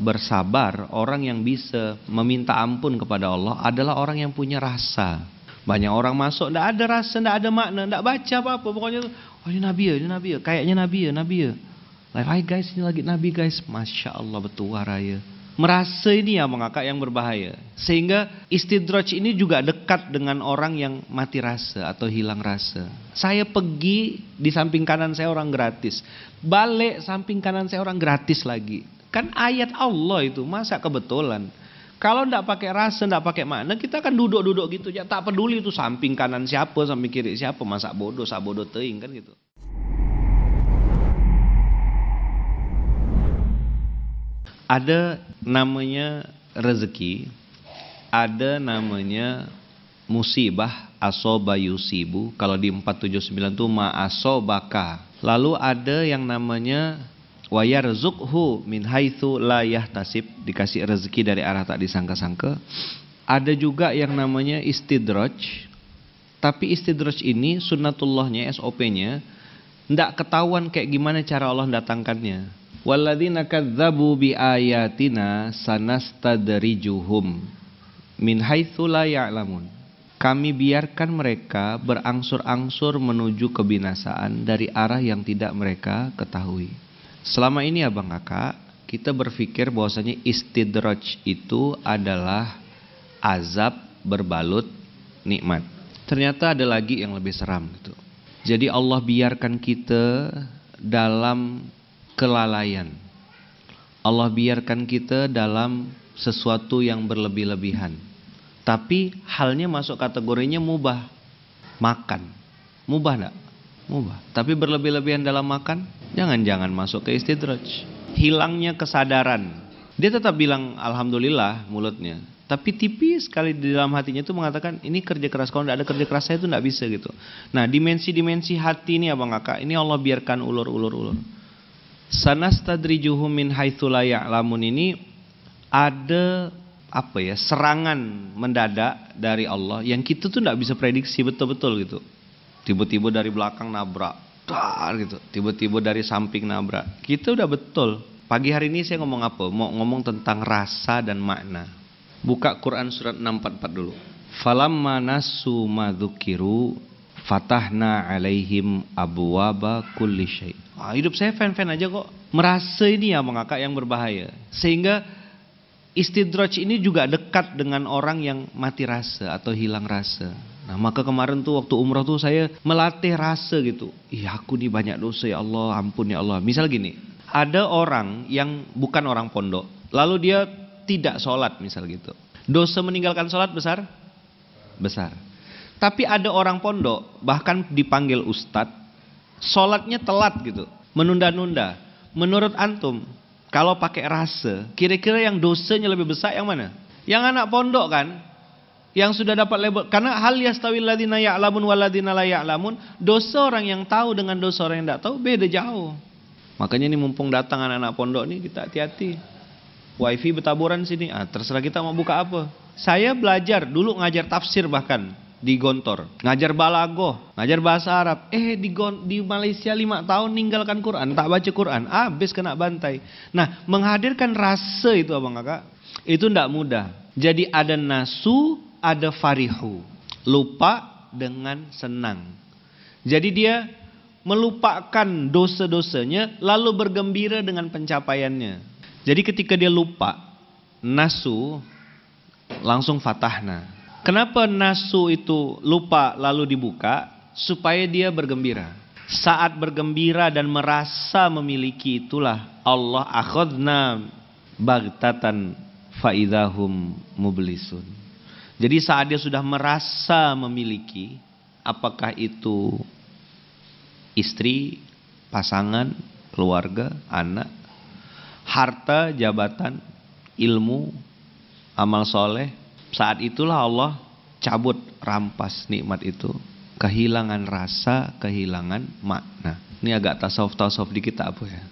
bersabar, orang yang bisa meminta ampun kepada Allah adalah orang yang punya rasa. Banyak orang masuk, tidak ada rasa, tidak ada makna, tidak baca apa-apa. Pokoknya, oh ini Nabi ya, ini Nabi ya, kayaknya Nabi ya, Nabi ya. Like, hai guys, ini lagi Nabi guys. Masya Allah, betul raya. Merasa ini ya mengakak yang berbahaya. Sehingga istidraj ini juga dekat dengan orang yang mati rasa atau hilang rasa. Saya pergi di samping kanan saya orang gratis. Balik samping kanan saya orang gratis lagi Kan ayat Allah itu masa kebetulan. Kalau ndak pakai rasa, ndak pakai makna, kita kan duduk-duduk gitu ya. Tak peduli itu samping kanan siapa, samping kiri siapa, masa bodoh, sak bodoh teing kan gitu. Ada namanya rezeki, ada namanya musibah asoba yusibu. Kalau di 479 itu ma asobaka. Lalu ada yang namanya Wayar zukhu min haitsu la yahtasib dikasih rezeki dari arah tak disangka-sangka ada juga yang namanya istidraj tapi istidraj ini sunnatullahnya SOP-nya ndak ketahuan kayak gimana cara Allah datangkannya walladzina kadzdzabu ayatina sanastadrijuhum min haitsu la ya'lamun kami biarkan mereka berangsur-angsur menuju kebinasaan dari arah yang tidak mereka ketahui. Selama ini abang kakak, kita berpikir bahwasanya istidraj itu adalah azab berbalut nikmat. Ternyata ada lagi yang lebih seram gitu. Jadi Allah biarkan kita dalam kelalaian. Allah biarkan kita dalam sesuatu yang berlebih-lebihan. Tapi halnya masuk kategorinya mubah. Makan. Mubah enggak? Mubah. Tapi berlebih-lebihan dalam makan Jangan-jangan masuk ke istidraj. Hilangnya kesadaran. Dia tetap bilang alhamdulillah mulutnya, tapi tipis sekali di dalam hatinya itu mengatakan ini kerja keras kalau tidak ada kerja keras saya itu tidak bisa gitu. Nah dimensi-dimensi hati ini abang kakak ini Allah biarkan ulur-ulur-ulur. Sanastadrijuhum min haitsulaya lamun ini ada apa ya serangan mendadak dari Allah yang kita tuh tidak bisa prediksi betul-betul gitu. Tiba-tiba dari belakang nabrak, dar gitu tiba-tiba dari samping nabrak kita gitu udah betul pagi hari ini saya ngomong apa mau ngomong tentang rasa dan makna buka Quran surat 644 dulu falamma nasu madzukiru fatahna alaihim abwaba kulli syai ah, hidup saya fan-fan aja kok merasa ini ya mengakak yang berbahaya sehingga istidraj ini juga dekat dengan orang yang mati rasa atau hilang rasa Nah maka kemarin tuh waktu umroh tuh saya melatih rasa gitu. Iya aku nih banyak dosa ya Allah, ampun ya Allah. Misal gini, ada orang yang bukan orang pondok, lalu dia tidak sholat misal gitu. Dosa meninggalkan sholat besar? Besar. Tapi ada orang pondok, bahkan dipanggil ustadz, sholatnya telat gitu, menunda-nunda. Menurut antum, kalau pakai rasa, kira-kira yang dosanya lebih besar yang mana? Yang anak pondok kan? yang sudah dapat label karena hal yastawil ladina ya'lamun waladina la ya'lamun dosa orang yang tahu dengan dosa orang yang tidak tahu beda jauh makanya ini mumpung datang anak-anak pondok nih kita hati-hati wifi bertaburan sini ah terserah kita mau buka apa saya belajar dulu ngajar tafsir bahkan di Gontor, ngajar balago, ngajar bahasa Arab. Eh di Gon, di Malaysia lima tahun ninggalkan Quran, tak baca Quran, habis kena bantai. Nah, menghadirkan rasa itu abang kakak, itu tidak mudah. Jadi ada nasu, ada farihu, lupa dengan senang. Jadi dia melupakan dosa-dosanya lalu bergembira dengan pencapaiannya. Jadi ketika dia lupa, nasu langsung fatahna. Kenapa nasu itu lupa lalu dibuka? Supaya dia bergembira. Saat bergembira dan merasa memiliki itulah Allah akhodna bagtatan faidahum mublisun. Jadi saat dia sudah merasa memiliki, apakah itu istri, pasangan, keluarga, anak, harta, jabatan, ilmu, amal soleh, saat itulah Allah cabut rampas nikmat itu kehilangan rasa, kehilangan makna. Ini agak tasawuf-tasawuf di kita apa ya.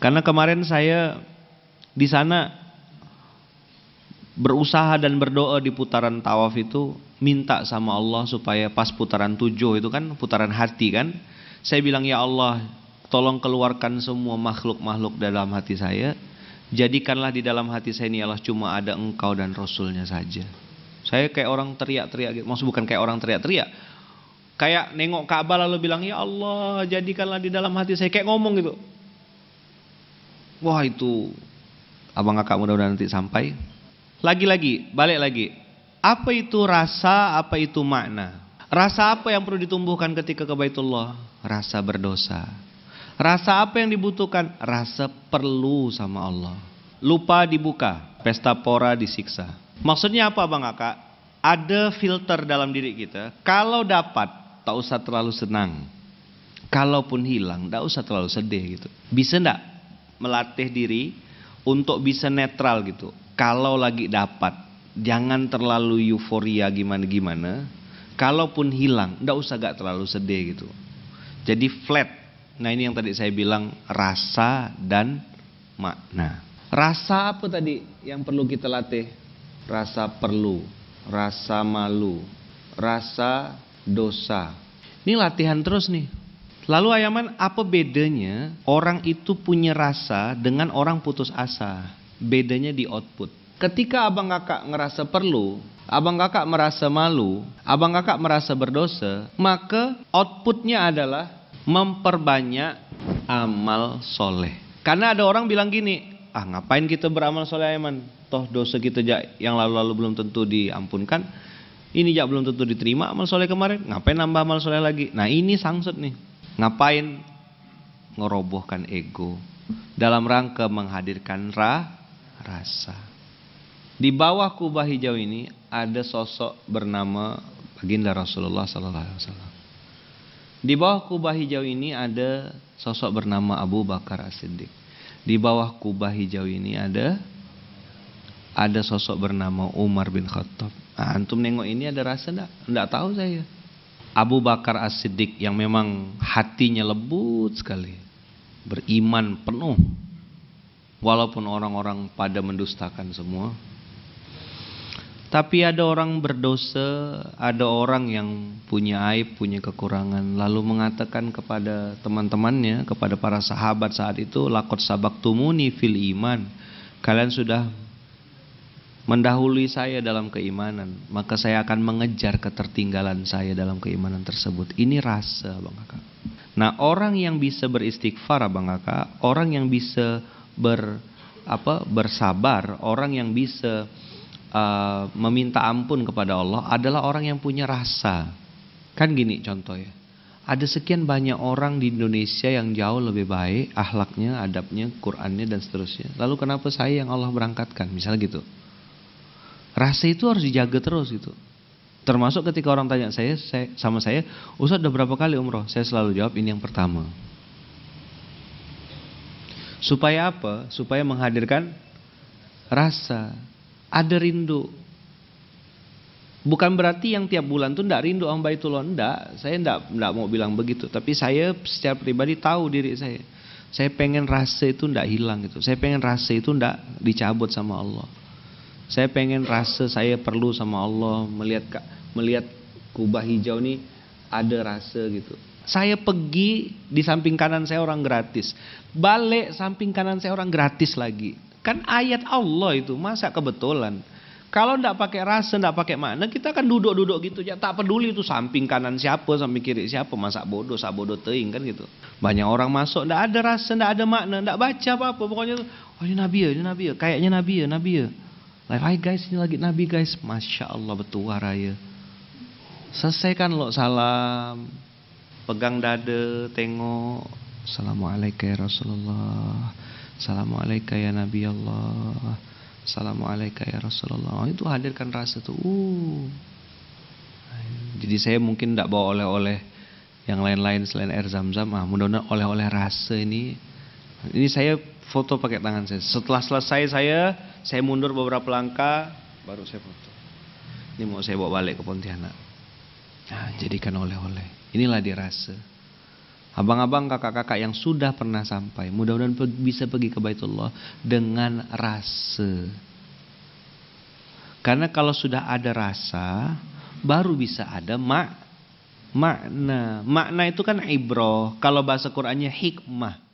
Karena kemarin saya di sana berusaha dan berdoa di putaran tawaf itu minta sama Allah supaya pas putaran tujuh itu kan putaran hati kan saya bilang ya Allah tolong keluarkan semua makhluk-makhluk dalam hati saya jadikanlah di dalam hati saya ini Allah cuma ada engkau dan Rasulnya saja saya kayak orang teriak-teriak gitu maksud bukan kayak orang teriak-teriak kayak nengok Ka'bah lalu bilang ya Allah jadikanlah di dalam hati saya kayak ngomong gitu wah itu abang kakak mudah-mudahan nanti sampai lagi-lagi, balik lagi. Apa itu rasa, apa itu makna? Rasa apa yang perlu ditumbuhkan ketika ke Baitullah? Rasa berdosa. Rasa apa yang dibutuhkan? Rasa perlu sama Allah. Lupa dibuka, pesta pora disiksa. Maksudnya apa Bang kak? Ada filter dalam diri kita. Kalau dapat, tak usah terlalu senang. Kalaupun hilang, tak usah terlalu sedih gitu. Bisa ndak melatih diri untuk bisa netral gitu kalau lagi dapat jangan terlalu euforia gimana-gimana. Kalaupun hilang, ndak usah gak terlalu sedih gitu. Jadi flat. Nah ini yang tadi saya bilang rasa dan makna. Rasa apa tadi yang perlu kita latih? Rasa perlu, rasa malu, rasa dosa. Ini latihan terus nih. Lalu Ayaman apa bedanya orang itu punya rasa dengan orang putus asa? bedanya di output. Ketika abang kakak ngerasa perlu, abang kakak merasa malu, abang kakak merasa berdosa, maka outputnya adalah memperbanyak amal soleh. Karena ada orang bilang gini, ah ngapain kita beramal soleh eman? Toh dosa kita yang lalu-lalu belum tentu diampunkan. Ini jak belum tentu diterima amal soleh kemarin. Ngapain nambah amal soleh lagi? Nah ini sangsut nih. Ngapain ngerobohkan ego dalam rangka menghadirkan rah Rasa Di bawah kubah hijau ini ada sosok bernama baginda Rasulullah sallallahu alaihi wasallam. Di bawah kubah hijau ini ada sosok bernama Abu Bakar As-Siddiq. Di bawah kubah hijau ini ada ada sosok bernama Umar bin Khattab. Nah, antum nengok ini ada rasa enggak? Enggak tahu saya. Abu Bakar As-Siddiq yang memang hatinya lembut sekali. Beriman penuh walaupun orang-orang pada mendustakan semua. Tapi ada orang berdosa, ada orang yang punya aib, punya kekurangan, lalu mengatakan kepada teman-temannya, kepada para sahabat saat itu, lakot sabak tumuni fil iman. Kalian sudah mendahului saya dalam keimanan, maka saya akan mengejar ketertinggalan saya dalam keimanan tersebut. Ini rasa, Bang Kakak. Nah, orang yang bisa beristighfar, Bang Kakak, orang yang bisa ber apa bersabar, orang yang bisa uh, meminta ampun kepada Allah adalah orang yang punya rasa. Kan gini contoh ya Ada sekian banyak orang di Indonesia yang jauh lebih baik ahlaknya, adabnya, Qur'annya dan seterusnya. Lalu kenapa saya yang Allah berangkatkan? Misalnya gitu. Rasa itu harus dijaga terus gitu. Termasuk ketika orang tanya saya, saya sama saya, Ustaz udah berapa kali umroh? Saya selalu jawab ini yang pertama. Supaya apa? Supaya menghadirkan rasa. Ada rindu. Bukan berarti yang tiap bulan tuh ndak rindu sama Baitullah, ndak. Saya ndak ndak mau bilang begitu, tapi saya secara pribadi tahu diri saya. Saya pengen rasa itu ndak hilang gitu. Saya pengen rasa itu ndak dicabut sama Allah. Saya pengen rasa saya perlu sama Allah melihat melihat kubah hijau nih ada rasa gitu. Saya pergi di samping kanan saya orang gratis. Balik samping kanan saya orang gratis lagi. Kan ayat Allah itu masa kebetulan. Kalau tidak pakai rasa, tidak pakai makna, kita kan duduk-duduk gitu. Ya, tak peduli itu samping kanan siapa, samping kiri siapa. Masa bodoh, sak bodoh teing kan gitu. Banyak orang masuk, tidak ada rasa, tidak ada makna, tidak baca apa-apa. Pokoknya, oh ini nabi ya, ini nabi ya. Kayaknya nabi ya, nabi ya. Live, guys, ini lagi nabi guys. Masya Allah, betua raya. Selesaikan lo salam pegang dada, tengok. Assalamualaikum ya Rasulullah. Assalamualaikum ya Nabi Allah. Assalamualaikum ya Rasulullah. Oh, itu hadirkan rasa tuh. Uh. Jadi saya mungkin tidak bawa oleh-oleh yang lain-lain selain air zam-zam. Ah, mudah-mudahan oleh-oleh rasa ini. Ini saya foto pakai tangan saya. Setelah selesai saya, saya mundur beberapa langkah, baru saya foto. Ini mau saya bawa balik ke Pontianak. Nah, jadikan oleh-oleh. Inilah dirasa. Abang-abang, kakak-kakak yang sudah pernah sampai, mudah-mudahan bisa pergi ke Baitullah dengan rasa. Karena kalau sudah ada rasa, baru bisa ada mak makna. Makna itu kan ibroh, kalau bahasa Qur'annya hikmah.